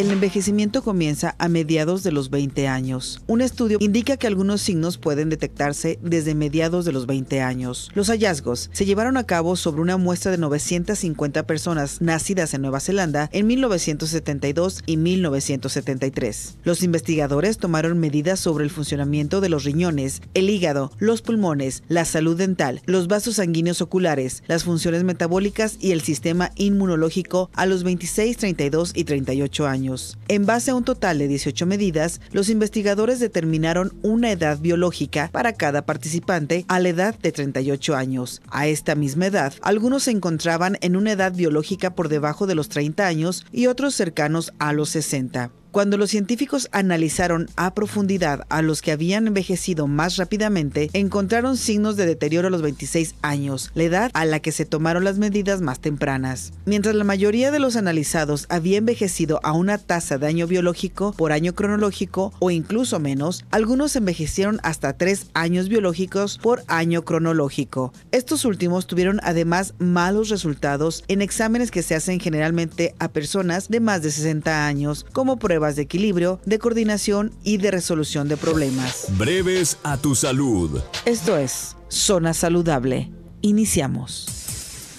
El envejecimiento comienza a mediados de los 20 años. Un estudio indica que algunos signos pueden detectarse desde mediados de los 20 años. Los hallazgos se llevaron a cabo sobre una muestra de 950 personas nacidas en Nueva Zelanda en 1972 y 1973. Los investigadores tomaron medidas sobre el funcionamiento de los riñones, el hígado, los pulmones, la salud dental, los vasos sanguíneos oculares, las funciones metabólicas y el sistema inmunológico a los 26, 32 y 38 años. En base a un total de 18 medidas, los investigadores determinaron una edad biológica para cada participante a la edad de 38 años. A esta misma edad, algunos se encontraban en una edad biológica por debajo de los 30 años y otros cercanos a los 60. Cuando los científicos analizaron a profundidad a los que habían envejecido más rápidamente, encontraron signos de deterioro a los 26 años, la edad a la que se tomaron las medidas más tempranas. Mientras la mayoría de los analizados había envejecido a una tasa de año biológico por año cronológico o incluso menos, algunos envejecieron hasta 3 años biológicos por año cronológico. Estos últimos tuvieron además malos resultados en exámenes que se hacen generalmente a personas de más de 60 años, como pruebas de equilibrio, de coordinación y de resolución de problemas. Breves a tu salud. Esto es Zona Saludable. Iniciamos.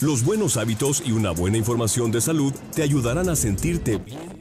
Los buenos hábitos y una buena información de salud te ayudarán a sentirte bien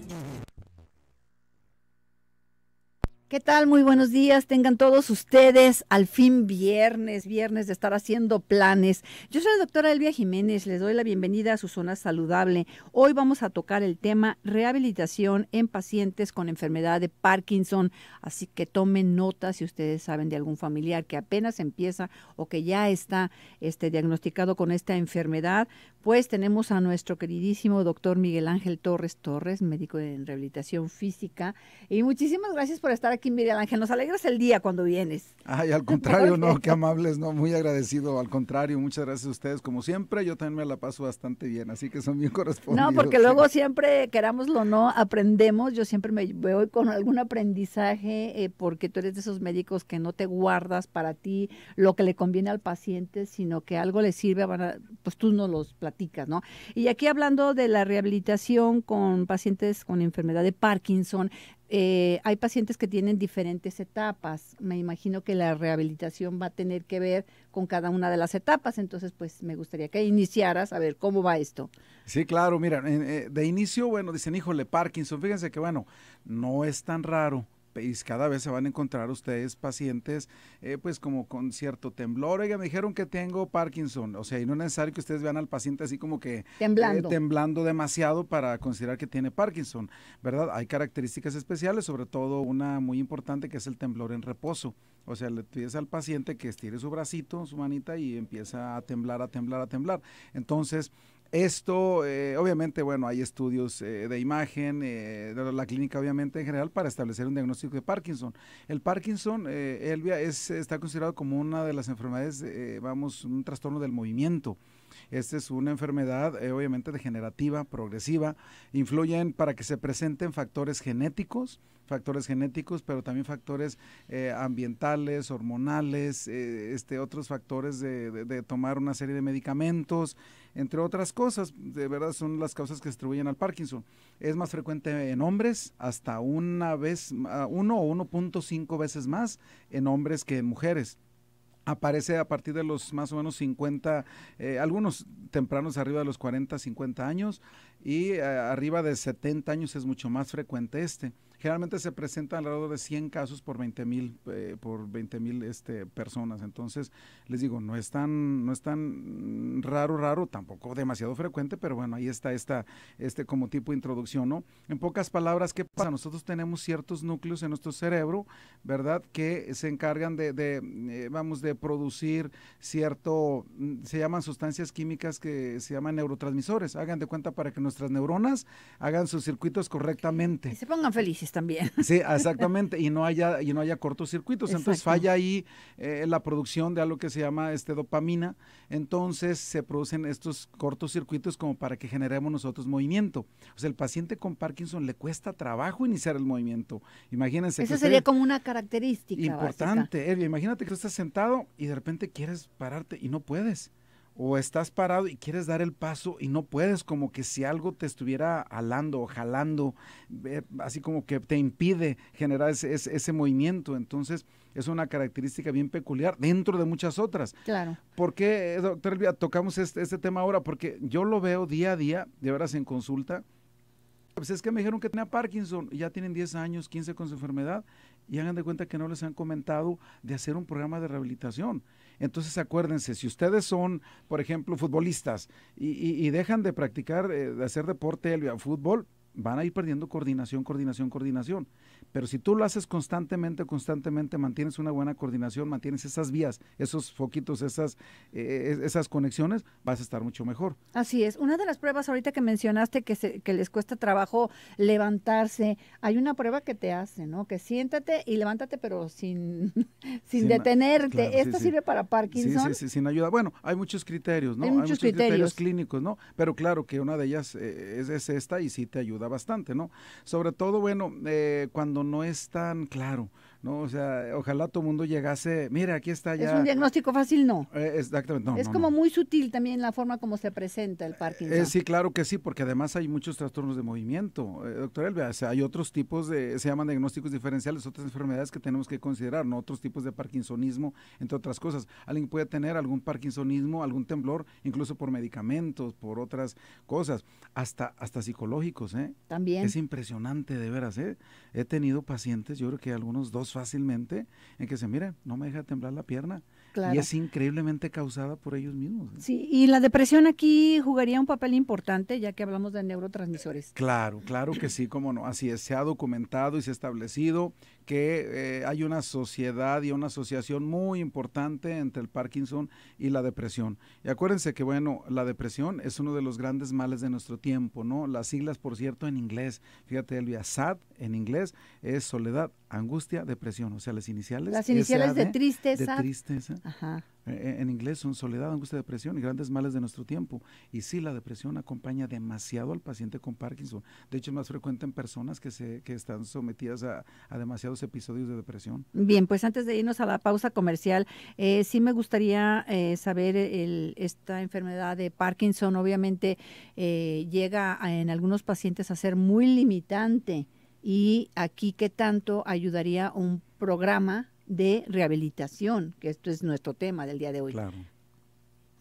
¿Qué tal? Muy buenos días. Tengan todos ustedes al fin viernes, viernes de estar haciendo planes. Yo soy la doctora Elvia Jiménez, les doy la bienvenida a su zona saludable. Hoy vamos a tocar el tema rehabilitación en pacientes con enfermedad de Parkinson. Así que tomen nota si ustedes saben de algún familiar que apenas empieza o que ya está este, diagnosticado con esta enfermedad. Pues tenemos a nuestro queridísimo doctor Miguel Ángel Torres Torres, médico en rehabilitación física. Y muchísimas gracias por estar aquí aquí, Miguel Ángel, nos alegras el día cuando vienes. Ay, al contrario, no, qué amables, no, muy agradecido, al contrario, muchas gracias a ustedes, como siempre, yo también me la paso bastante bien, así que son bien correspondidos. No, porque luego siempre, querámoslo o no, aprendemos, yo siempre me voy con algún aprendizaje, eh, porque tú eres de esos médicos que no te guardas para ti lo que le conviene al paciente, sino que algo le sirve, pues tú nos los platicas, ¿no? Y aquí hablando de la rehabilitación con pacientes con enfermedad de Parkinson, eh, hay pacientes que tienen diferentes etapas. Me imagino que la rehabilitación va a tener que ver con cada una de las etapas. Entonces, pues me gustaría que iniciaras a ver cómo va esto. Sí, claro. Mira, eh, de inicio, bueno, dicen, híjole, Parkinson. Fíjense que, bueno, no es tan raro y cada vez se van a encontrar ustedes pacientes, eh, pues como con cierto temblor. Oiga, me dijeron que tengo Parkinson. O sea, y no es necesario que ustedes vean al paciente así como que eh, temblando, temblando demasiado para considerar que tiene Parkinson, ¿verdad? Hay características especiales, sobre todo una muy importante que es el temblor en reposo. O sea, le pides al paciente que estire su bracito, su manita y empieza a temblar, a temblar, a temblar. Entonces, esto, eh, obviamente, bueno, hay estudios eh, de imagen, eh, de la clínica, obviamente, en general, para establecer un diagnóstico de Parkinson. El Parkinson, Elvia, es, está considerado como una de las enfermedades, vamos, un trastorno del movimiento. Esta es una enfermedad obviamente degenerativa, progresiva. Influyen para que se presenten factores genéticos, factores genéticos, pero también factores ambientales, hormonales, este, otros factores de, tomar una serie de medicamentos, entre otras cosas, de verdad son las causas que se al Parkinson. Es más frecuente en hombres, hasta una vez, ah, uno o 1.5 veces más en hombres que en mujeres aparece a partir de los más o menos 50, eh, algunos tempranos arriba de los 40, 50 años y eh, arriba de 70 años es mucho más frecuente este. Generalmente se presentan alrededor de 100 casos por 20 mil, eh, por 20 este, personas. Entonces, les digo, no es, tan, no es tan raro, raro, tampoco demasiado frecuente, pero bueno, ahí está esta, este como tipo de introducción, ¿no? En pocas palabras, ¿qué pasa? Nosotros tenemos ciertos núcleos en nuestro cerebro, ¿verdad? Que se encargan de, eh, vamos, de producir cierto, mm, se llaman sustancias químicas que se llaman neurotransmisores. Hagan de cuenta para que nuestras neuronas hagan sus circuitos correctamente. Y se pongan felices también. Sí, exactamente, y no haya, y no haya cortocircuitos. Entonces falla ahí eh, la producción de algo que se llama este dopamina. Entonces se producen estos cortocircuitos como para que generemos nosotros movimiento. O sea, el paciente con Parkinson le cuesta trabajo iniciar el movimiento. Imagínense. Eso sería como una característica. Importante, Elvia. Imagínate que estás sentado y de repente quieres pararte y no puedes o estás parado y quieres dar el paso y no puedes, como que si algo te estuviera alando o jalando, eh, así como que te impide generar ese, movimiento. Entonces, es una característica bien peculiar dentro de muchas otras. Claro. ¿Por qué, eh, doctor Elvia, tocamos este, este tema ahora? Porque yo lo veo día a día, de veras en consulta. Pues es que me dijeron que tenía Parkinson, ya tienen 10 años, 15 con su enfermedad, y hagan de cuenta que no les han comentado de hacer un programa de rehabilitación. Entonces acuérdense, si ustedes son, por ejemplo, futbolistas y, dejan de practicar, eh, de hacer deporte, el fútbol, van a ir perdiendo coordinación, coordinación, coordinación. Pero si tú lo haces constantemente, constantemente, mantienes una buena coordinación, mantienes esas vías, esos foquitos, esas, eh, esas conexiones, vas a estar mucho mejor. Así es. Una de las pruebas ahorita que mencionaste que, que les cuesta trabajo levantarse, hay una prueba que te hace, ¿no? Que siéntate y levántate, pero sin, sin, detenerte. ¿esto Esta sirve para Parkinson. Sí, sí, sin ayuda. Bueno, hay muchos criterios, ¿no? Hay muchos, criterios. clínicos, ¿no? Pero claro que una de ellas eh, es, esta y sí te ayuda bastante, ¿no? Sobre todo, bueno, eh, cuando no es tan claro, ¿no? O sea, ojalá todo mundo llegase, mira, aquí está ya. Es un diagnóstico fácil, no. Eh, exactamente, no. Es como muy sutil también la forma como se presenta el Parkinson. Eh, sí, claro que sí, porque además hay muchos trastornos de movimiento, eh, doctor Elvia, hay otros tipos de, se llaman diagnósticos diferenciales, otras enfermedades que tenemos que considerar, ¿no? Otros tipos de Parkinsonismo, entre otras cosas. Alguien puede tener algún Parkinsonismo, algún temblor, incluso por medicamentos, por otras cosas, hasta, hasta psicológicos, ¿eh? También. Es impresionante, de veras, ¿eh? He tenido pacientes, yo creo que algunos dos fácilmente en que se mire, no me deja temblar la pierna. Y es increíblemente causada por ellos mismos. ¿eh? Sí, y la depresión aquí jugaría un papel importante, ya que hablamos de neurotransmisores. Claro, claro que sí, cómo no. Así es, se ha documentado y se ha establecido que eh, hay una sociedad y una asociación muy importante entre el Parkinson y la depresión. Y acuérdense que, bueno, la depresión es uno de los grandes males de nuestro tiempo, ¿no? Las siglas, por cierto, en inglés, fíjate, Elvia, SAD en inglés es soledad, angustia, depresión, o sea, las iniciales. Las iniciales de tristeza. De tristeza. Ajá. Eh, eh, en inglés son soledad, angustia, depresión y grandes males de nuestro tiempo. Y sí, la depresión acompaña demasiado al paciente con Parkinson. De hecho, es más frecuente en personas que, se, que están sometidas a, demasiados episodios de depresión. Bien, pues antes de irnos a la pausa comercial, eh, sí me gustaría saber esta enfermedad de Parkinson. Obviamente llega en algunos pacientes a ser muy limitante. Y aquí, ¿qué tanto ayudaría un programa de rehabilitación, que esto es nuestro tema del día de hoy. Claro.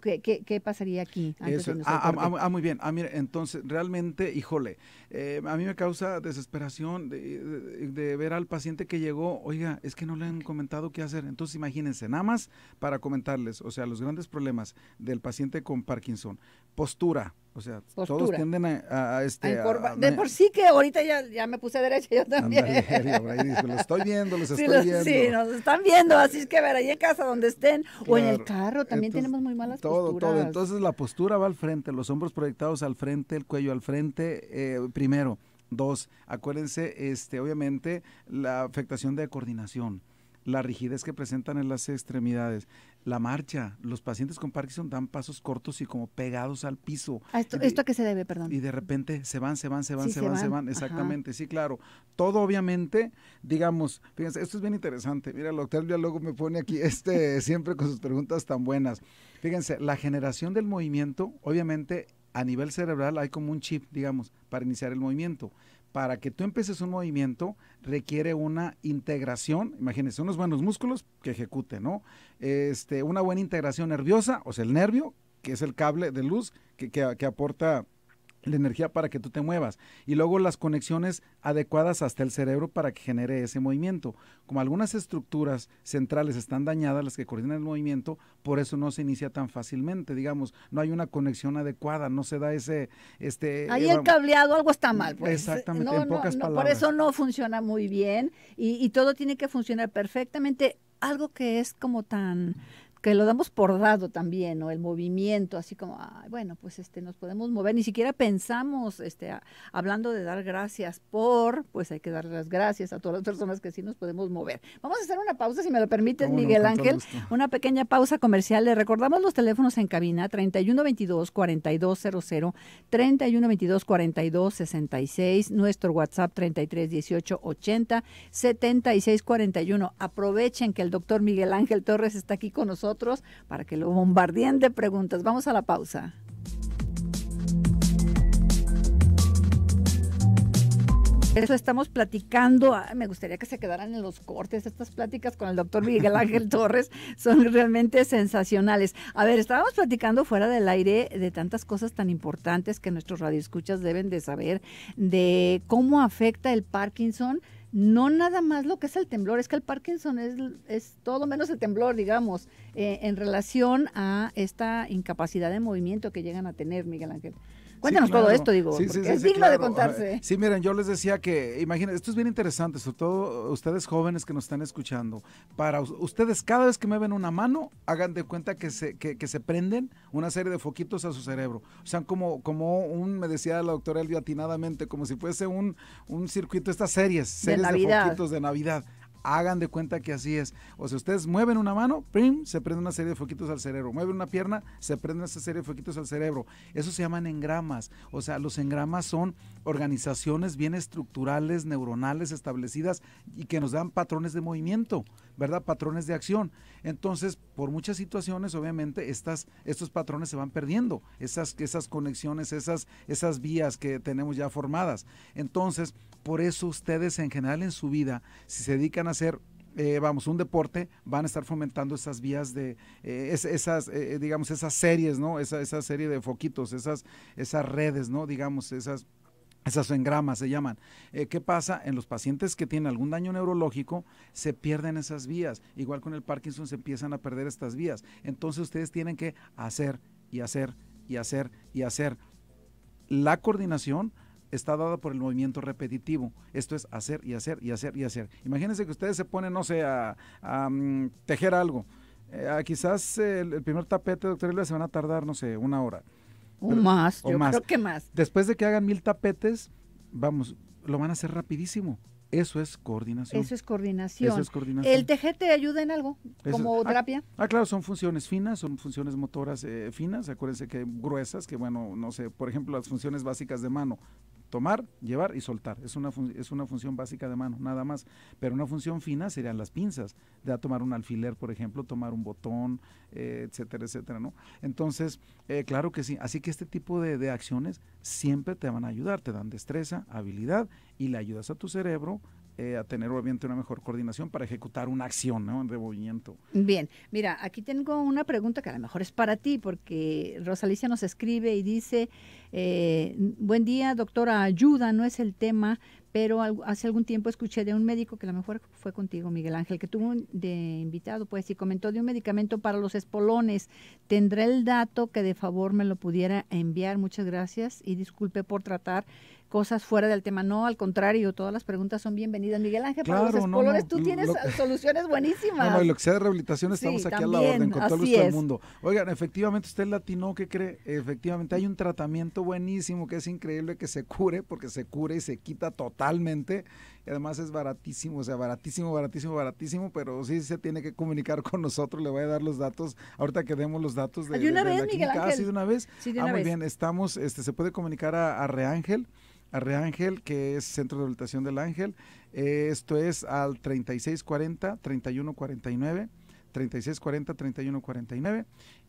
¿Qué, pasaría aquí? Ah, ah, ah, ah, muy bien. Ah, mire, entonces, realmente, híjole, eh, a mí me causa desesperación de, ver al paciente que llegó, oiga, es que no le han comentado qué hacer. Entonces, imagínense, nada más para comentarles, o sea, los grandes problemas del paciente con Parkinson, postura, o sea, todos tienden a, este, de por sí que ahorita ya, me puse derecha yo también. lo estoy viendo, los estoy viendo. Sí, nos están viendo, así es que ver, ahí en casa donde estén o en el carro, también tenemos muy malas todo, posturas. Todo, Entonces la postura va al frente, los hombros proyectados al frente, el cuello al frente, eh, primero. Dos, acuérdense, este, obviamente, la afectación de coordinación la rigidez que presentan en las extremidades la marcha. Los pacientes con Parkinson dan pasos cortos y como pegados al piso. esto, esto, a qué se debe, perdón? Y de repente se van, se van, se van, se, van, se van. Exactamente, sí, claro. Todo obviamente, digamos, fíjense, esto es bien interesante. Mira, el doctor ya luego me pone aquí este siempre con sus preguntas tan buenas. Fíjense, la generación del movimiento, obviamente, a nivel cerebral hay como un chip, digamos, para iniciar el movimiento para que tú empieces un movimiento requiere una integración, imagínense, unos buenos músculos que ejecute, ¿no? Este, una buena integración nerviosa, o sea, el nervio, que es el cable de luz que aporta la energía para que tú te muevas y luego las conexiones adecuadas hasta el cerebro para que genere ese movimiento. Como algunas estructuras centrales están dañadas, las que coordinan el movimiento, por eso no se inicia tan fácilmente, digamos, no hay una conexión adecuada, no se da ese... Este, Ahí eh, el cableado, algo está mal. Pues. Exactamente, en pocas palabras. Por eso no funciona muy bien y, y todo tiene que funcionar perfectamente. Algo que es como tan que lo damos por dado también, o El movimiento, así como, bueno, pues este, nos podemos mover, ni siquiera pensamos, este, hablando de dar gracias por, pues hay que dar las gracias a todas las personas que sí nos podemos mover. Vamos a hacer una pausa, si me lo permites, Miguel Ángel, una pequeña pausa comercial. Le recordamos los teléfonos en cabina, 3122-4200, 3122-4266, nuestro WhatsApp 76 41 Aprovechen que el doctor Miguel Ángel Torres está aquí con nosotros para que lo bombardeen de preguntas. Vamos a la pausa. Eso estamos platicando. me gustaría que se quedaran en los cortes. Estas pláticas con el doctor Miguel Ángel Torres son realmente sensacionales. A ver, estábamos platicando fuera del aire de tantas cosas tan importantes que nuestros radioescuchas deben de saber de cómo afecta el Parkinson no nada más lo que es el temblor, es que el Parkinson es, es todo menos el temblor, digamos, eh, en relación a esta incapacidad de movimiento que llegan a tener, Miguel Ángel. Cuéntanos todo esto, digo. es digno de contarse. Sí, miren, yo les decía que, imagínense, esto es bien interesante, sobre todo ustedes jóvenes que nos están escuchando. Para ustedes, cada vez que me ven una mano, hagan de cuenta que se, que, se prenden una serie de foquitos a su cerebro. O sea, como, como un, me decía la doctora elviatinadamente, atinadamente, como si fuese un, un circuito, estas series, series de foquitos de Navidad. Hagan de cuenta que así es. O sea, ustedes mueven una mano, prim, se prende una serie de foquitos al cerebro. Mueven una pierna, se prende esa serie de foquitos al cerebro. Eso se llaman engramas. O sea, los engramas son organizaciones bien estructurales, neuronales, establecidas y que nos dan patrones de movimiento, ¿verdad? Patrones de acción. Entonces, por muchas situaciones, obviamente, estas, estos patrones se van perdiendo. Esas, esas conexiones, esas, esas vías que tenemos ya formadas. Entonces, por eso ustedes en general en su vida, si se dedican a hacer eh, vamos, un deporte, van a estar fomentando esas vías de, eh, esas, eh, digamos, esas series, ¿no? Esa, serie de foquitos, esas, esas redes, ¿no? Digamos, esas esas engramas se llaman. ¿Qué pasa? En los pacientes que tienen algún daño neurológico se pierden esas vías. Igual con el Parkinson se empiezan a perder estas vías. Entonces ustedes tienen que hacer y hacer y hacer y hacer la coordinación está dada por el movimiento repetitivo. Esto es hacer y hacer y hacer y hacer. Imagínense que ustedes se ponen, no sé, a, mm, tejer algo. Eh, quizás el, primer tapete, doctor se van a tardar, no sé, una hora. O más, yo más. creo que más. Después de que hagan mil tapetes, vamos, lo van a hacer rapidísimo. Eso es coordinación. Eso es coordinación. Eso es coordinación. ¿El tejete ayuda en algo? ¿Como ah, terapia? Ah, claro, son funciones finas, son funciones motoras eh, finas. Acuérdense que gruesas, que bueno, no sé, por ejemplo, las funciones básicas de mano, tomar, llevar y soltar. Es una, es una función básica de mano, nada más. Pero una función fina serían las pinzas, de tomar un alfiler, por ejemplo, tomar un botón, eh, etcétera, etcétera, ¿no? Entonces, eh, claro que sí. Así que este tipo de, de acciones siempre te van a ayudar, te dan destreza, habilidad y le ayudas a tu cerebro eh, a tener obviamente una mejor coordinación para ejecutar una acción ¿no? de movimiento. Bien, mira, aquí tengo una pregunta que a lo mejor es para ti, porque Rosalicia nos escribe y dice, eh, buen día, doctora, ayuda, no es el tema, pero hace algún tiempo escuché de un médico que a lo mejor fue contigo, Miguel Ángel, que tuvo de invitado, pues, y comentó de un medicamento para los espolones. Tendré el dato que de favor me lo pudiera enviar. Muchas gracias y disculpe por tratar cosas fuera del tema. No, al contrario, todas las preguntas son bienvenidas. Miguel Ángel, colores, tú tienes soluciones buenísimas. No, y lo que sea de rehabilitación, estamos aquí al a la orden, con todo el mundo. Oigan, efectivamente, usted latino ¿qué cree? Efectivamente, hay un tratamiento buenísimo que es increíble que se cure, porque se cure y se quita totalmente. Y además es baratísimo, o sea, baratísimo, baratísimo, baratísimo, pero sí se tiene que comunicar con nosotros. Le voy a dar los datos, ahorita que demos los datos de, una vez, Miguel Ángel? Ah, de una vez. ah, ah muy bien, estamos, este, se puede comunicar a, a Reángel. A Reángel, que es Centro de Rehabilitación del Ángel. esto es al 3640-3149. 3640-3149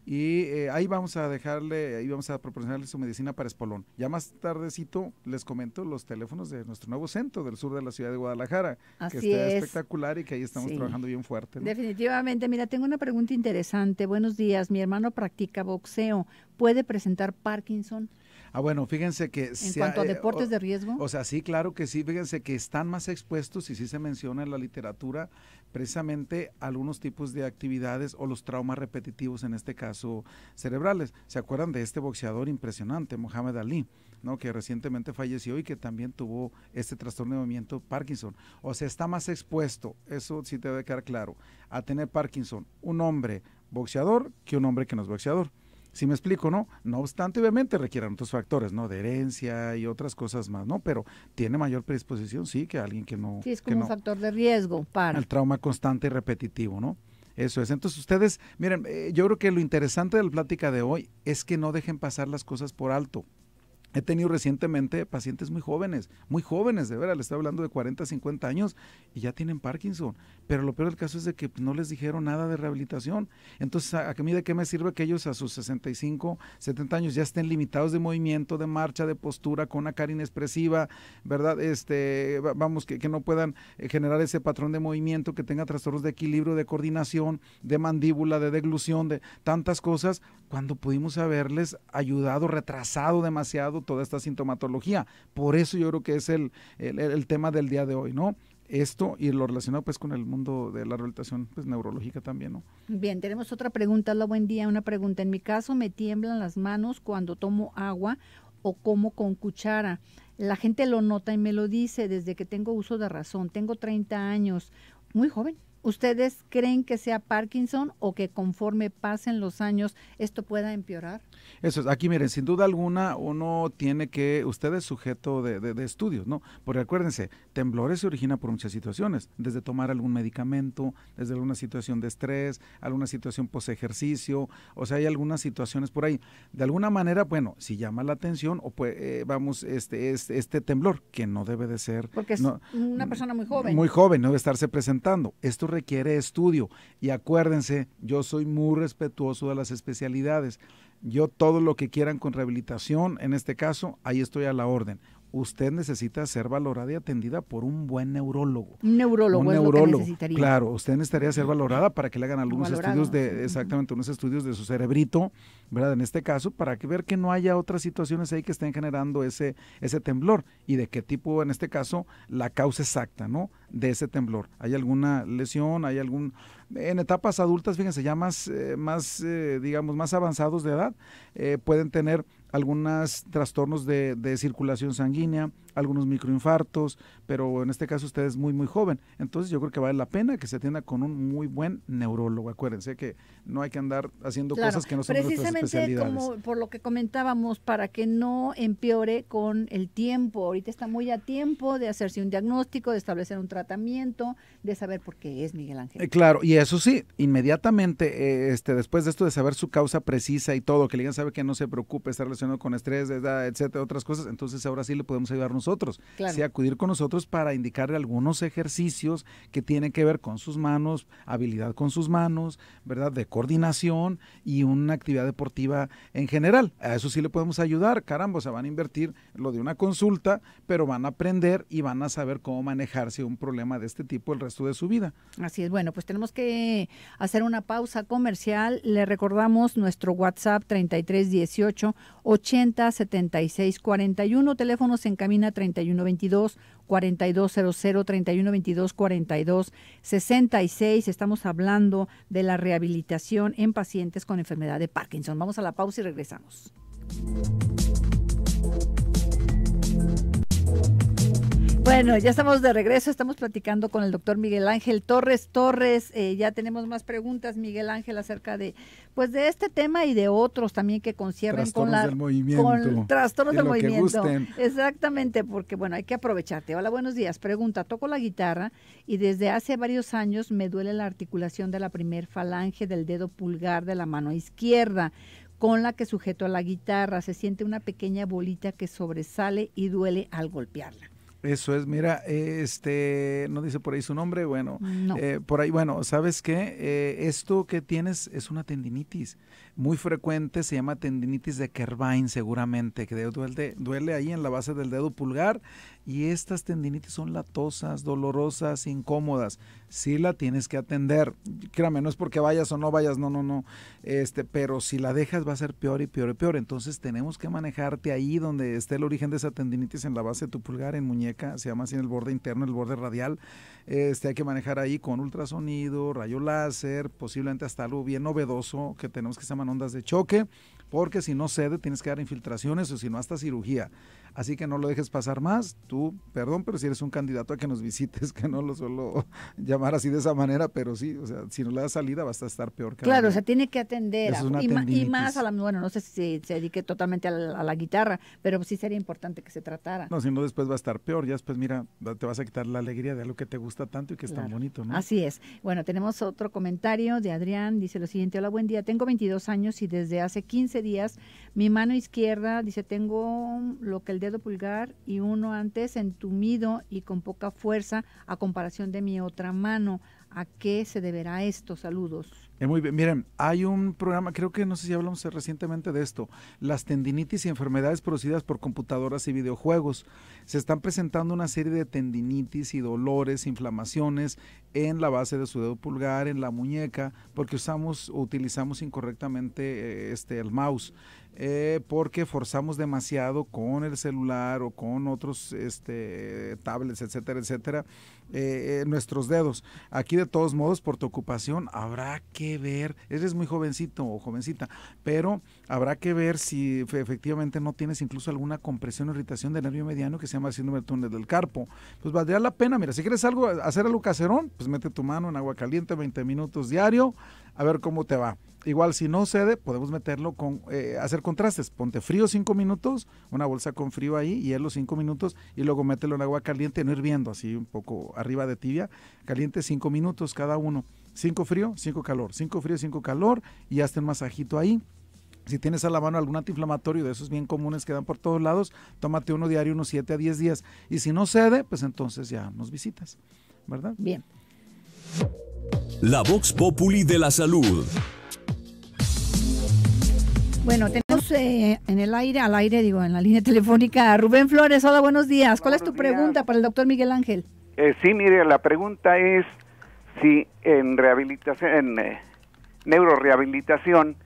y ahí vamos a dejarle, ahí vamos a proporcionarle su medicina para espolón. Ya más tardecito les comento los teléfonos de nuestro nuevo centro del sur de la ciudad de Guadalajara, que está espectacular y que ahí estamos trabajando bien fuerte. Definitivamente, mira, tengo una pregunta interesante. Buenos días, mi hermano practica boxeo, ¿puede presentar Parkinson? Ah, bueno, fíjense que... En cuanto a eh, deportes de riesgo. O sea, sí, claro que sí, fíjense que están más expuestos, y sí se menciona en la literatura, precisamente algunos tipos de actividades o los traumas repetitivos, en este caso cerebrales. ¿Se acuerdan de este boxeador impresionante, Mohamed Ali? ¿no? que recientemente falleció y que también tuvo este trastorno de movimiento Parkinson. O sea, está más expuesto, eso sí te debe quedar claro, a tener Parkinson un hombre boxeador que un hombre que no es boxeador. Si me explico, ¿no? No obstante, obviamente requieran otros factores, ¿no? De herencia y otras cosas más, ¿no? Pero tiene mayor predisposición, sí, que alguien que no. Sí, es como un factor de riesgo para. El trauma constante y repetitivo, ¿no? Eso es. Entonces ustedes, miren, eh, yo creo que lo interesante de la plática de hoy es que no dejen pasar las cosas por alto. He tenido recientemente pacientes muy jóvenes, muy jóvenes, de verdad, le estoy hablando de 40, 50 años y ya tienen Parkinson. Pero lo peor del caso es de que pues, no les dijeron nada de rehabilitación. Entonces, ¿a, mí de qué me sirve que ellos a sus 65, 70 años ya estén limitados de movimiento, de marcha, de postura, con una cara inexpresiva, ¿verdad? Este, vamos, que, que no puedan eh, generar ese patrón de movimiento, que tenga trastornos de equilibrio, de coordinación, de mandíbula, de deglución, de tantas cosas, cuando pudimos haberles ayudado, retrasado demasiado toda esta sintomatología. Por eso yo creo que es el, tema del día de hoy, ¿no? esto y lo relacionado pues con el mundo de la rehabilitación pues, neurológica también, ¿no? Bien, tenemos otra pregunta, la buen día, una pregunta. En mi caso me tiemblan las manos cuando tomo agua o como con cuchara. La gente lo nota y me lo dice desde que tengo uso de razón. Tengo 30 años, muy joven. ¿Ustedes creen que sea Parkinson o que conforme pasen los años esto pueda empeorar? Eso es, aquí miren, sin duda alguna uno tiene que, usted es sujeto de, estudios, ¿no? Porque acuérdense, temblores se origina por muchas situaciones, desde tomar algún medicamento, desde alguna situación de estrés, alguna situación post ejercicio, o sea, hay algunas situaciones por ahí. De alguna manera, bueno, si llama la atención o pues, eh, vamos, este, este, temblor, que no debe de ser... Porque es una persona muy mm, joven. Muy joven, no debe estarse presentando. Esto requiere estudio. Y acuérdense, yo soy muy respetuoso de las especialidades. Yo todo lo que quieran con rehabilitación, en este caso, ahí estoy a la orden usted necesita ser valorada y atendida por un buen neurólogo. Un neurólogo, un neurólogo. Claro, usted necesitaría ser valorada para que le hagan algunos estudios de, exactamente, unos estudios de su cerebrito, ¿verdad? En este caso, para ver que no haya otras situaciones ahí que estén generando ese, ese temblor y de qué tipo, en este caso, la causa exacta, ¿no? De ese temblor. ¿Hay alguna lesión? ¿Hay algún en etapas adultas, fíjense, ya más, eh, más eh, digamos, más avanzados de edad, eh, pueden tener algunos trastornos de, de circulación sanguínea, algunos microinfartos, pero en este caso usted es muy, muy joven. Entonces yo creo que vale la pena que se atienda con un muy buen neurólogo. Acuérdense que no hay que andar haciendo cosas que no son precisamente nuestras Precisamente como por lo que comentábamos, para que no empeore con el tiempo. Ahorita está muy a tiempo de hacerse un diagnóstico, de establecer un tratamiento, de saber por qué es Miguel Ángel. Eh, claro, y eso sí, inmediatamente, eh, este, después de esto de saber su causa precisa y todo, que le digan sabe que no se preocupe, está relacionado con estrés, edad, etcétera, otras cosas, entonces ahora sí le podemos ayudar nosotros otros. sí acudir con nosotros para indicarle algunos ejercicios que tienen que ver con sus manos, habilidad con sus manos, ¿verdad? De coordinación y una actividad deportiva en general. A eso sí le podemos ayudar, caramba, o se van a invertir lo de una consulta, pero van a aprender y van a saber cómo manejarse un problema de este tipo el resto de su vida. Así es, bueno, pues tenemos que hacer una pausa comercial. Le recordamos nuestro WhatsApp 3318 80 76 41, teléfonos en camina 42 3122 4200 3122 42 66. Estamos hablando de la rehabilitación en pacientes con enfermedad de Parkinson. Vamos a la pausa y regresamos. Bueno, ya estamos de regreso, estamos platicando con el doctor Miguel Ángel Torres. Torres, eh, ya tenemos más preguntas, Miguel Ángel, acerca de, pues, de este tema y de otros también que conciernen con la, con trastornos de del movimiento. Exactamente, porque bueno, hay que aprovecharte. Hola, buenos días. Pregunta, toco la guitarra y desde hace varios años me duele la articulación de la primer falange del dedo pulgar de la mano izquierda con la que sujeto a la guitarra. Se siente una pequeña bolita que sobresale y duele al golpearla. Eso es, mira, eh, este, no dice por ahí su nombre, bueno, eh, por ahí, bueno, ¿sabes qué? Eh, esto que tienes es una tendinitis muy frecuente, se llama tendinitis de Kervain seguramente, que duele, duele ahí en la base del dedo pulgar y estas tendinitis son latosas, dolorosas, incómodas. si la tienes que atender. Créame, no es porque vayas o no vayas, no, no, no. Este, pero si la dejas va a ser peor y peor y peor. Entonces tenemos que manejarte ahí donde esté el origen de esa tendinitis en la base de tu pulgar, en muñeca, se llama así en el borde interno, el borde radial. Este, hay que manejar ahí con ultrasonido, rayo láser, posiblemente hasta algo bien novedoso que tenemos que llamar ondas de choque porque si no cede tienes que dar infiltraciones o si no hasta cirugía. Así que no lo dejes pasar más. Tú, perdón, pero si eres un candidato a que nos visites, que no lo suelo llamar así de esa manera, pero sí, o sea, si no le da salida vas a estar peor que Claro, o sea, tiene que atender. y, y, más a la, bueno, no sé si se dedique totalmente a la, guitarra, pero sí sería importante que se tratara. No, si no después va a estar peor, ya después mira, te vas a quitar la alegría de algo que te gusta tanto y que es tan bonito, ¿no? Así es. Bueno, tenemos otro comentario de Adrián, dice lo siguiente, hola, buen día, tengo 22 años y desde hace 15 días mi mano izquierda, dice, tengo lo que el dedo pulgar y uno antes entumido y con poca fuerza a comparación de mi otra mano. ¿A qué se deberá esto? Saludos. Eh, muy bien, miren, hay un programa, creo que no sé si hablamos recientemente de esto, las tendinitis y enfermedades producidas por computadoras y videojuegos. Se están presentando una serie de tendinitis y dolores, inflamaciones en la base de su dedo pulgar, en la muñeca, porque usamos o utilizamos incorrectamente eh, este, el mouse. Eh, porque forzamos demasiado con el celular o con otros este, tablets, etcétera, etcétera, eh, eh, nuestros dedos. Aquí de todos modos, por tu ocupación, habrá que ver, eres muy jovencito o jovencita, pero habrá que ver si efectivamente no tienes incluso alguna compresión o irritación del nervio mediano que se llama síndrome del túnel del carpo. Pues valdría la pena, mira, si quieres algo, hacer algo caserón, pues mete tu mano en agua caliente 20 minutos diario, a ver cómo te va. Igual si no cede, podemos meterlo con eh, hacer contrastes. Ponte frío 5 minutos, una bolsa con frío ahí, y hielo 5 minutos y luego mételo en agua caliente, no hirviendo, así un poco arriba de tibia, caliente 5 minutos cada uno. 5 frío, 5 calor. 5 frío, 5 calor y hazte el masajito ahí. Si tienes a la mano algún antiinflamatorio de esos bien comunes que dan por todos lados, tómate uno diario, unos 7 a 10 días. Y si no cede, pues entonces ya nos visitas, ¿verdad? Bien. La Vox Populi de la Salud. Bueno, tenemos eh, en el aire, al aire, digo, en la línea telefónica, Rubén Flores. Hola, buenos días. ¿Cuál es tu pregunta para el doctor Miguel Ángel? Eh, sí, mire, la pregunta es si en rehabilitación, eh, neurorehabilitación,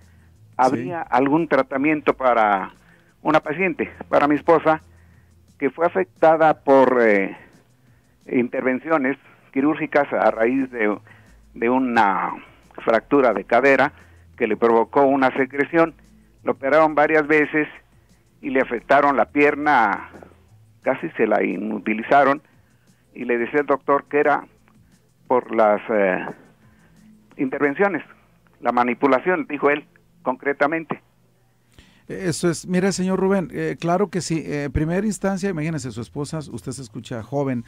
habría algún tratamiento para una paciente, para mi esposa, que fue afectada por eh, intervenciones quirúrgicas a raíz de, de, una fractura de cadera que le provocó una secreción. Lo operaron varias veces y le afectaron la pierna, casi se la inutilizaron y le decía el doctor que era por las eh, intervenciones, la manipulación, dijo él concretamente. Eso es, mire señor Rubén, eh, claro que sí, en eh, primera instancia, imagínense su esposa, usted se escucha joven,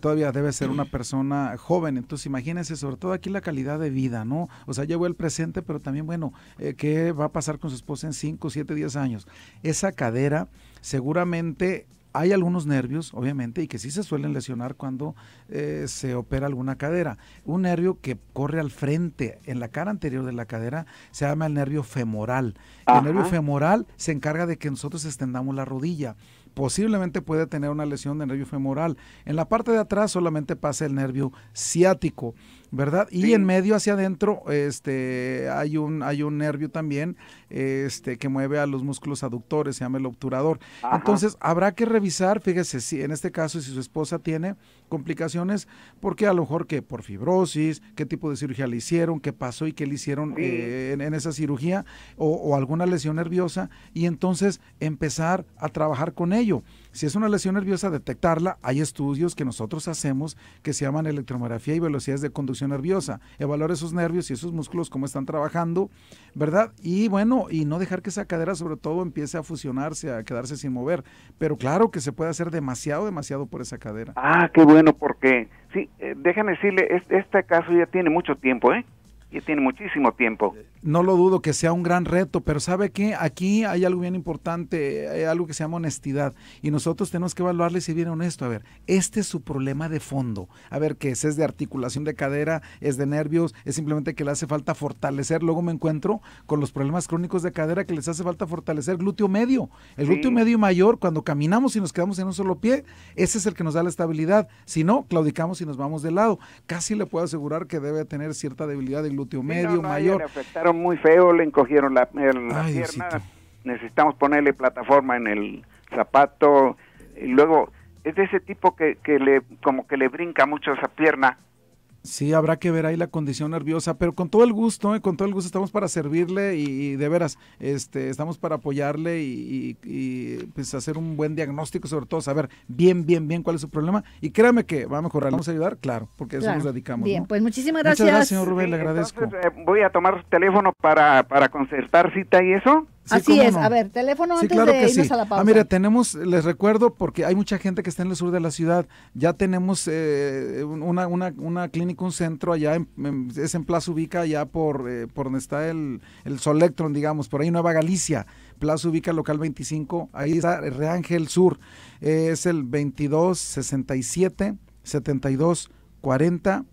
todavía debe ser una persona joven, entonces imagínense sobre todo aquí la calidad de vida, ¿no? O sea, llevó el presente, pero también, bueno, ¿qué va a pasar con su esposa en 5, 7, 10 años? Esa cadera seguramente hay algunos nervios, obviamente, y que sí se suelen lesionar cuando eh, se opera alguna cadera. Un nervio que corre al frente, en la cara anterior de la cadera, se llama el nervio femoral. El nervio femoral se encarga de que nosotros extendamos la rodilla posiblemente puede tener una lesión de nervio femoral. En la parte de atrás solamente pasa el nervio ciático. ¿verdad? Y en medio hacia adentro este, hay, un, hay un nervio también este, que mueve a los músculos aductores, se llama el obturador. Entonces, habrá que revisar, fíjese, si en este caso, si su esposa tiene complicaciones, porque a lo mejor que por fibrosis, qué tipo de cirugía le hicieron, qué pasó y qué le hicieron eh, en, esa cirugía, o, o alguna lesión nerviosa, y entonces empezar a trabajar con ello. Si es una lesión nerviosa, detectarla. Hay estudios que nosotros hacemos que se llaman electromografía y velocidades de conducción nerviosa. Evaluar esos nervios y esos músculos, cómo están trabajando, ¿verdad? Y bueno, y no dejar que esa cadera sobre todo empiece a fusionarse, a quedarse sin mover. Pero claro que se puede hacer demasiado, demasiado por esa cadera. Ah, qué bueno, porque, sí, eh, déjame decirle, este caso ya tiene mucho tiempo, ¿eh? Y tiene muchísimo tiempo. No lo dudo que sea un gran reto, pero ¿sabe qué? Aquí hay algo bien importante, hay algo que se llama honestidad. Y nosotros tenemos que evaluarle si viene honesto. A ver, este es su problema de fondo. A ver, ¿qué es? ¿Es de articulación de cadera? ¿Es de nervios? ¿Es simplemente que le hace falta fortalecer? Luego me encuentro con los problemas crónicos de cadera que les hace falta fortalecer glúteo medio. El glúteo medio mayor, cuando caminamos y nos quedamos en un solo pie, ese es el que nos da la estabilidad. Si no, claudicamos y nos vamos de lado. Casi le puedo asegurar que debe tener cierta debilidad de glúteo medio, mayor. Le afectaron muy feo, le encogieron la, pierna. Necesitamos ponerle plataforma en el zapato. Y luego, es de ese tipo que, que le, como que le brinca mucho esa pierna Sí, habrá que ver ahí la condición nerviosa, pero con todo el gusto, ¿eh? con todo el gusto estamos para servirle y, de veras, este, estamos para apoyarle y, pues, hacer un buen diagnóstico, sobre todo saber bien, bien, bien cuál es su problema y créame que va a mejorar, vamos a ayudar, claro, porque eso nos dedicamos. Bien, pues muchísimas gracias. Muchas gracias, señor Rubén, le agradezco. Eh, voy a tomar teléfono para, para concertar cita y eso. Así es, a ver, teléfono antes de irnos a la ah, pausa. Ah, mira, tenemos, les recuerdo, porque hay mucha gente que está en el sur de la ciudad, ya tenemos eh, una, clínica, un centro allá, en, es en Plaza Ubica, allá por, eh, por donde está el, el Solectron, digamos, por ahí Nueva Galicia, Plaza Ubica, local 25, ahí está Reángel Sur, eh, es el 2267-7240,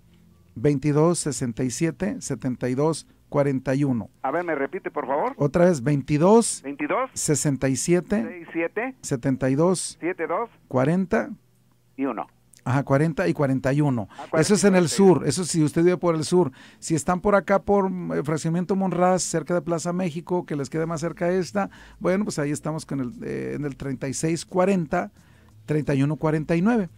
2267 40 72 41. A ver, me repite, por favor. Otra vez, 22. 22. 67. 67. 72. 72. 40. Y 1. Ajá, 40 y 41. Ah, eso es en el sur, eso si usted vive por el sur. Si están por acá por el eh, Fraccionamiento Monraz, cerca de Plaza México, que les quede más cerca esta, bueno, pues ahí estamos con el, eh, en el 3640, 3149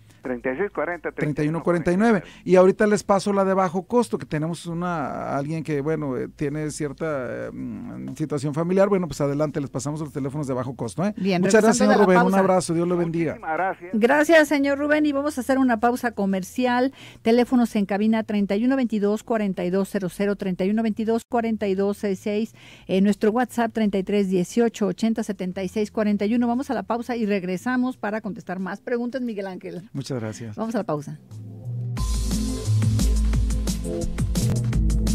cuarenta, treinta y ahorita les paso la de bajo costo que tenemos una alguien que bueno eh, tiene cierta eh, mm, situación familiar bueno pues adelante les pasamos los teléfonos de bajo costo ¿eh? muchas gracias señor Rubén un abrazo Dios lo bendiga gracias. señor Rubén y vamos a hacer una pausa comercial teléfonos en cabina 3122 4200 3122 4266 en nuestro WhatsApp 3318 807641 vamos a la pausa y regresamos para contestar más preguntas Miguel Ángel muchas Muchas gracias. Vamos a la pausa.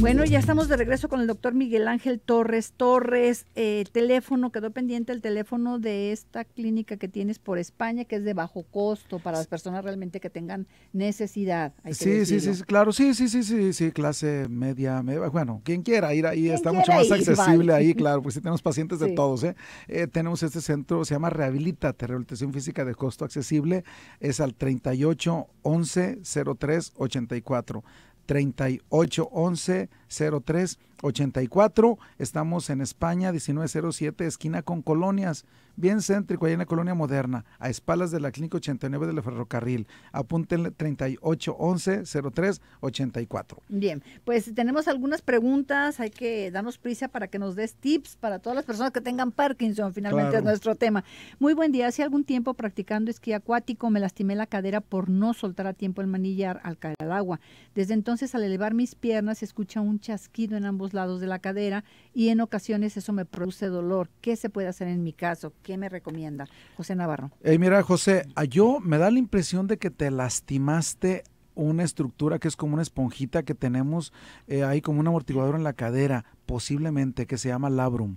Bueno, ya estamos de regreso con el doctor Miguel Ángel Torres. Torres, eh, teléfono, quedó pendiente el teléfono de esta clínica que tienes por España, que es de bajo costo para las personas realmente que tengan necesidad. sí, sí, sí, claro, sí, sí, sí, sí, sí, clase media, media bueno, quien quiera ir ahí está mucho más accesible ahí, claro, porque sí tenemos pacientes de todos. ¿eh? ¿eh? Tenemos este centro, se llama Rehabilitate, Rehabilitación Física de Costo Accesible, es al 38 11 03 84. 3811 03 84. Estamos en España, 1907, esquina con Colonias, bien céntrico, allá en la Colonia Moderna, a espaldas de la Clínica 89 del Ferrocarril. Apúntenle 3811-0384. Bien, pues tenemos algunas preguntas, hay que darnos prisa para que nos des tips para todas las personas que tengan Parkinson, finalmente es nuestro tema. Muy buen día, hace algún tiempo practicando esquí acuático me lastimé la cadera por no soltar a tiempo el manillar al caer al agua. Desde entonces al elevar mis piernas se escucha un chasquido en ambos lados de la cadera y en ocasiones eso me produce dolor. ¿Qué se puede hacer en mi caso? ¿Qué me recomienda José Navarro? mira, José, yo me da la impresión de que te lastimaste una estructura que es como una esponjita que tenemos eh, ahí como un amortiguador en la cadera, posiblemente, que se llama labrum.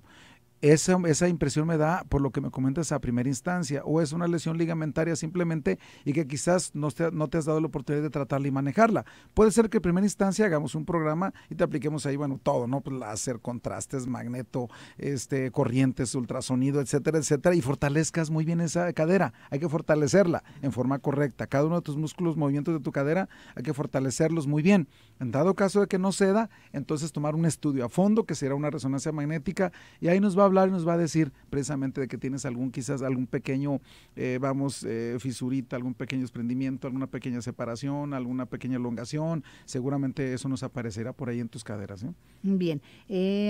Esa, esa, impresión me da por lo que me comentas a primera instancia, o es una lesión ligamentaria simplemente y que quizás no te, no te has dado la oportunidad de tratarla y manejarla. Puede ser que en primera instancia hagamos un programa y te apliquemos ahí, bueno, todo, ¿no? Pues láser, contrastes, magneto, este, corrientes, ultrasonido, etcétera, etcétera, y fortalezcas muy bien esa cadera. Hay que fortalecerla en forma correcta. Cada uno de tus músculos, movimientos de tu cadera, hay que fortalecerlos muy bien. En dado caso de que no ceda, entonces tomar un estudio a fondo, que será una resonancia magnética, y ahí nos va hablar nos va a decir precisamente de que tienes algún quizás algún pequeño, eh, vamos, eh, fisurita, algún pequeño desprendimiento, alguna pequeña separación, alguna pequeña elongación. Seguramente eso nos aparecerá por ahí en tus caderas. ¿eh? Bien,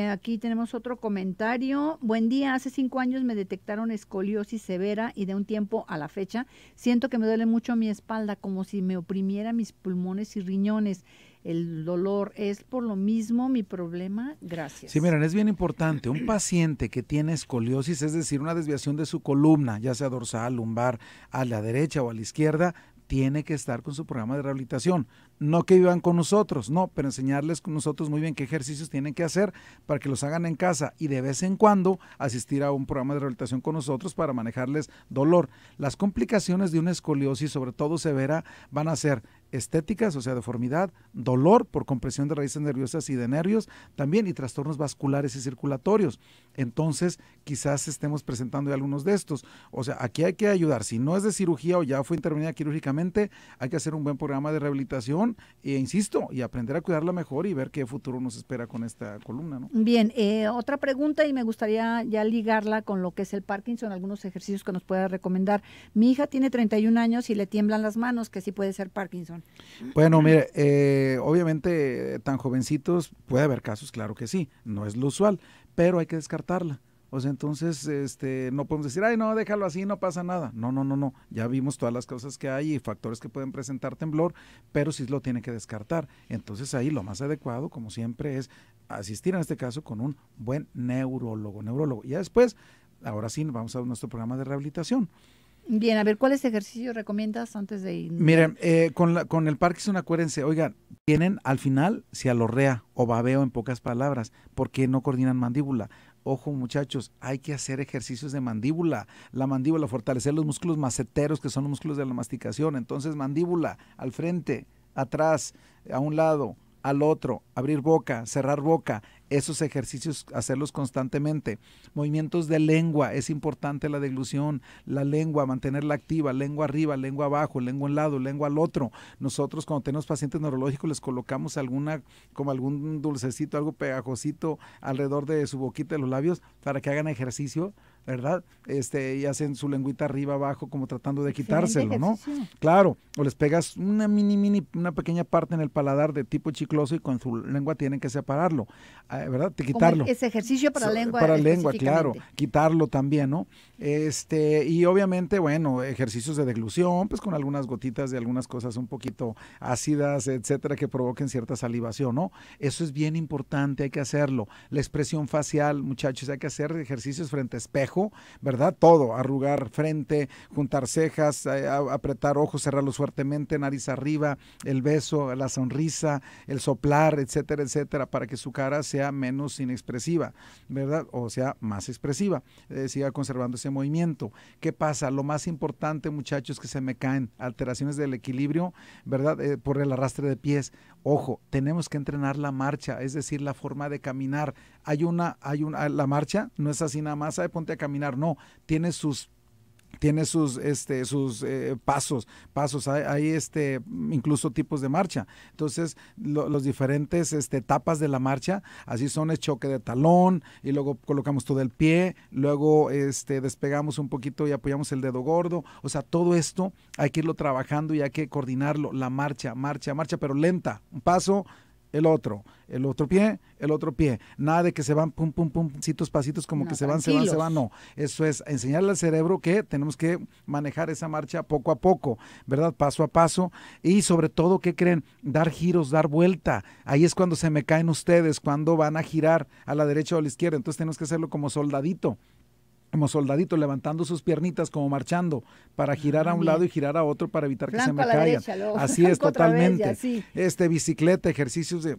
aquí tenemos otro comentario. Buen día, hace cinco años me detectaron escoliosis severa y de un tiempo a la fecha siento que me duele mucho mi espalda, como si me oprimiera mis pulmones y riñones el dolor es por lo mismo mi problema, gracias. Sí, miren, es bien importante. Un paciente que tiene escoliosis, es decir, una desviación de su columna, ya sea dorsal, lumbar, a la derecha o a la izquierda, tiene que estar con su programa de rehabilitación no que vivan con nosotros, no, pero enseñarles con nosotros muy bien qué ejercicios tienen que hacer para que los hagan en casa y de vez en cuando asistir a un programa de rehabilitación con nosotros para manejarles dolor. Las complicaciones de una escoliosis, sobre todo severa, van a ser estéticas, o sea, deformidad, dolor por compresión de raíces nerviosas y de nervios, también y trastornos vasculares y circulatorios. Entonces, quizás estemos presentando algunos de estos. O sea, aquí hay que ayudar. Si no es de cirugía o ya fue intervenida quirúrgicamente, hay que hacer un buen programa de rehabilitación e insisto, y aprender a cuidarla mejor y ver qué futuro nos espera con esta columna. Bien, eh, otra pregunta y me gustaría ya ligarla con lo que es el Parkinson, algunos ejercicios que nos pueda recomendar. Mi hija tiene 31 años y le tiemblan las manos, que sí puede ser Parkinson. Bueno, mire, eh, obviamente tan jovencitos puede haber casos, claro que sí, no es lo usual, pero hay que descartarla o sea, entonces este, no podemos decir, ay, no, déjalo así, no pasa nada. No, no, no, no. Ya vimos todas las causas que hay y factores que pueden presentar temblor, pero sí lo tiene que descartar. Entonces ahí lo más adecuado, como siempre, es asistir en este caso con un buen neurólogo. neurólogo. Ya después, ahora sí, vamos a nuestro programa de rehabilitación. Bien, a ver, ¿cuáles ejercicios recomiendas antes de ir? Miren, eh, con, la, con el Parkinson, acuérdense, oigan, tienen al final alorrea o babeo en pocas palabras, porque no coordinan mandíbula. Ojo muchachos, hay que hacer ejercicios de mandíbula. La mandíbula, fortalecer los músculos maceteros, que son los músculos de la masticación. Entonces mandíbula, al frente, atrás, a un lado, al otro, abrir boca, cerrar boca, esos ejercicios hacerlos constantemente. Movimientos de lengua, es importante la deglución, la lengua, mantenerla activa, lengua arriba, lengua abajo, lengua al lado, lengua al otro. Nosotros cuando tenemos pacientes neurológicos les colocamos alguna, como algún dulcecito, algo pegajosito alrededor de su boquita, de los labios, para que hagan ejercicio ¿verdad? Este, y hacen su lengüita arriba, abajo, como tratando de quitárselo, ¿no? Claro, o les pegas una mini, mini, una pequeña parte en el paladar de tipo chicloso y con su lengua tienen que separarlo, ah, ¿verdad? quitarlo. ese ejercicio para lengua. Para lengua, claro, quitarlo también, ¿no? Este, y obviamente, bueno, ejercicios de deglución, pues con algunas gotitas de algunas cosas un poquito ácidas, etcétera, que provoquen cierta salivación, ¿no? Eso es bien importante, hay que hacerlo. La expresión facial, muchachos, hay que hacer ejercicios frente a espejo ¿verdad? Todo, arrugar frente, juntar cejas, eh, apretar ojos, cerrarlos fuertemente, nariz arriba, el beso, la sonrisa, el soplar, etcétera, etcétera, para que su cara sea menos inexpresiva, ¿verdad? O sea, más expresiva, eh, siga conservando ese movimiento. ¿Qué pasa? Lo más importante, muchachos, que se me caen alteraciones del equilibrio, ¿verdad? Eh, por el arrastre de pies. Ojo, tenemos que entrenar la marcha, es decir, la forma de caminar. Hay una, hay una, la marcha no es así nada más, ¿sabe? ponte a no, tiene sus tiene sus este sus eh, pasos pasos hay, este incluso tipos de marcha entonces los diferentes este, etapas de la marcha así son el choque de talón y luego colocamos todo el pie luego este despegamos un poquito y apoyamos el dedo gordo o sea todo esto hay que irlo trabajando y hay que coordinarlo la marcha marcha marcha pero lenta un paso el otro, el otro pie, el otro pie. Nada de que se van pum, pum, pum, citos, pasitos, como que se van, se van, se van. No, eso es enseñarle al cerebro que tenemos que manejar esa marcha poco a poco, ¿verdad? Paso a paso. Y sobre todo, ¿qué creen? Dar giros, dar vuelta. Ahí es cuando se me caen ustedes, cuando van a girar a la derecha o a la izquierda. Entonces tenemos que hacerlo como soldadito como soldadito, levantando sus piernitas como marchando para girar a un lado y girar a otro para evitar que se me caigan. así es totalmente. este bicicleta, ejercicios de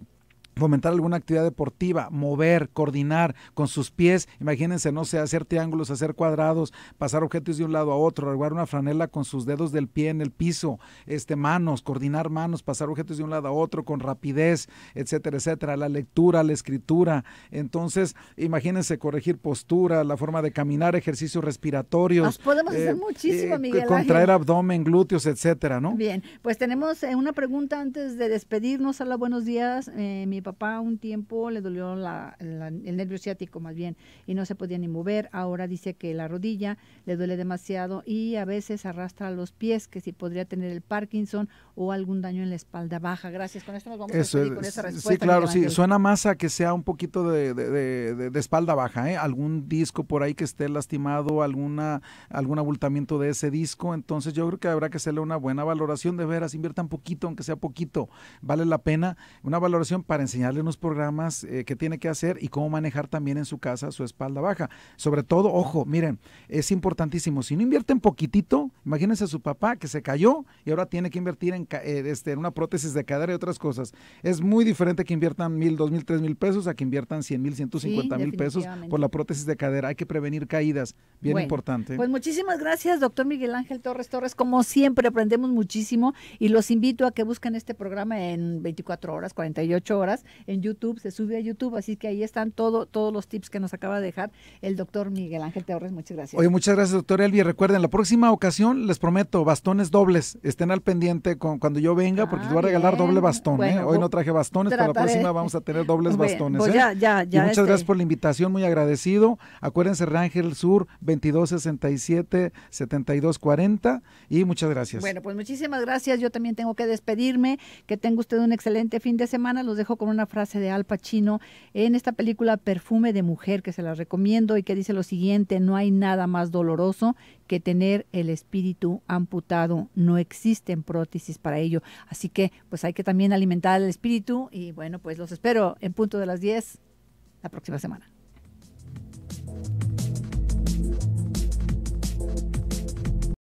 fomentar alguna actividad deportiva, mover, coordinar con sus pies. Imagínense, no sé, hacer triángulos, hacer cuadrados, pasar objetos de un lado a otro, arrugar una franela con sus dedos del pie en el piso, este manos, coordinar manos, pasar objetos de un lado a otro con rapidez, etcétera, etcétera, la lectura, la escritura. Entonces, imagínense corregir postura, la forma de caminar, ejercicios respiratorios. podemos hacer eh, muchísimo, eh, Contraer abdomen, glúteos, etcétera, ¿no? Bien, pues tenemos eh, una pregunta antes de despedirnos. Hola, buenos días, mi papá papá un tiempo le dolió el nervio ciático más bien y no se podía ni mover. Ahora dice que la rodilla le duele demasiado y a veces arrastra los pies, que si podría tener el Parkinson o algún daño en la espalda baja. Gracias. Con esto nos vamos a despedir con esa respuesta. Sí, claro, sí. Suena más a que sea un poquito de, espalda baja, ¿eh? algún disco por ahí que esté lastimado, alguna algún abultamiento de ese disco. Entonces yo creo que habrá que hacerle una buena valoración de veras, un poquito, aunque sea poquito, vale la pena. Una valoración para enseñarle unos programas eh, que tiene que hacer y cómo manejar también en su casa su espalda baja. Sobre todo, ojo, miren, es importantísimo. Si no invierten poquitito, imagínense a su papá que se cayó y ahora tiene que invertir en, eh, este, en una prótesis de cadera y otras cosas. Es muy diferente que inviertan mil, dos mil, tres mil pesos a que inviertan cien mil, ciento cincuenta mil pesos por la prótesis de cadera. Hay que prevenir caídas, bien importante. Pues muchísimas gracias, doctor Miguel Ángel Torres Torres. Como siempre, aprendemos muchísimo y los invito a que busquen este programa en 24 horas, 48 horas en YouTube, se sube a YouTube, así que ahí están todo, todos los tips que nos acaba de dejar el doctor Miguel Ángel Torres. Muchas gracias. Oye, muchas gracias, doctor Elvi. Recuerden, la próxima ocasión les prometo bastones dobles. Estén al pendiente con, cuando yo venga, porque les voy a ah, regalar doble bastón. ¿eh? Hoy no traje bastones, para la próxima vamos a tener dobles bastones. Pues ¿eh? muchas gracias este por la invitación, muy agradecido. Acuérdense, Rangel Sur, 2267 7240. Y muchas gracias. Bueno, pues muchísimas gracias. Yo también tengo que despedirme. Que tenga usted un excelente fin de semana. Los dejo con una frase de Al Pacino en esta película Perfume de Mujer, que se la recomiendo y que dice lo siguiente, no hay nada más doloroso que tener el espíritu amputado, no existen prótesis para ello. Así que pues hay que también alimentar el espíritu y bueno, pues los espero en punto de las 10 la próxima semana.